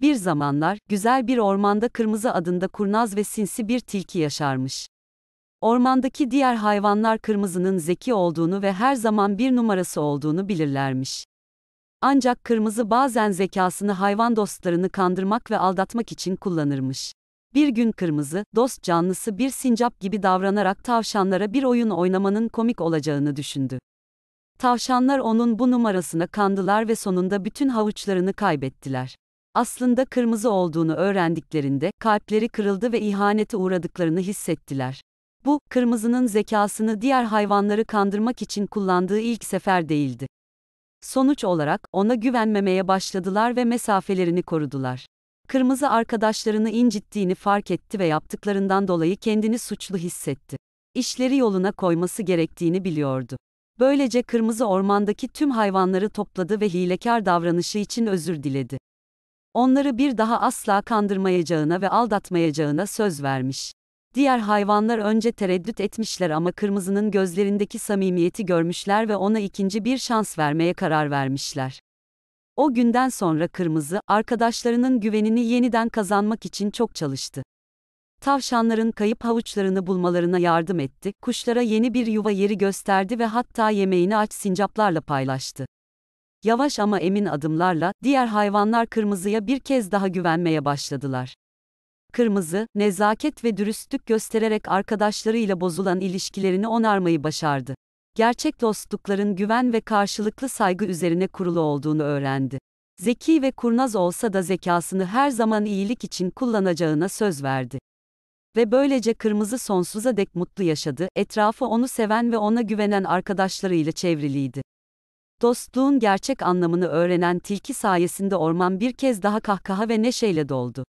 Bir zamanlar, güzel bir ormanda kırmızı adında kurnaz ve sinsi bir tilki yaşarmış. Ormandaki diğer hayvanlar kırmızının zeki olduğunu ve her zaman bir numarası olduğunu bilirlermiş. Ancak kırmızı bazen zekasını hayvan dostlarını kandırmak ve aldatmak için kullanırmış. Bir gün kırmızı, dost canlısı bir sincap gibi davranarak tavşanlara bir oyun oynamanın komik olacağını düşündü. Tavşanlar onun bu numarasına kandılar ve sonunda bütün havuçlarını kaybettiler aslında kırmızı olduğunu öğrendiklerinde kalpleri kırıldı ve ihanete uğradıklarını hissettiler. Bu, kırmızının zekasını diğer hayvanları kandırmak için kullandığı ilk sefer değildi. Sonuç olarak ona güvenmemeye başladılar ve mesafelerini korudular. Kırmızı arkadaşlarını incittiğini fark etti ve yaptıklarından dolayı kendini suçlu hissetti. İşleri yoluna koyması gerektiğini biliyordu. Böylece kırmızı ormandaki tüm hayvanları topladı ve hilekar davranışı için özür diledi onları bir daha asla kandırmayacağına ve aldatmayacağına söz vermiş. Diğer hayvanlar önce tereddüt etmişler ama kırmızının gözlerindeki samimiyeti görmüşler ve ona ikinci bir şans vermeye karar vermişler. O günden sonra kırmızı, arkadaşlarının güvenini yeniden kazanmak için çok çalıştı. Tavşanların kayıp havuçlarını bulmalarına yardım etti, kuşlara yeni bir yuva yeri gösterdi ve hatta yemeğini aç sincaplarla paylaştı. Yavaş ama emin adımlarla diğer hayvanlar kırmızıya bir kez daha güvenmeye başladılar. Kırmızı, nezaket ve dürüstlük göstererek arkadaşlarıyla bozulan ilişkilerini onarmayı başardı. Gerçek dostlukların güven ve karşılıklı saygı üzerine kurulu olduğunu öğrendi. Zeki ve kurnaz olsa da zekasını her zaman iyilik için kullanacağına söz verdi. Ve böylece kırmızı sonsuza dek mutlu yaşadı, etrafı onu seven ve ona güvenen arkadaşlarıyla çevriliydi. Dostluğun gerçek anlamını öğrenen tilki sayesinde orman bir kez daha kahkaha ve neşeyle doldu.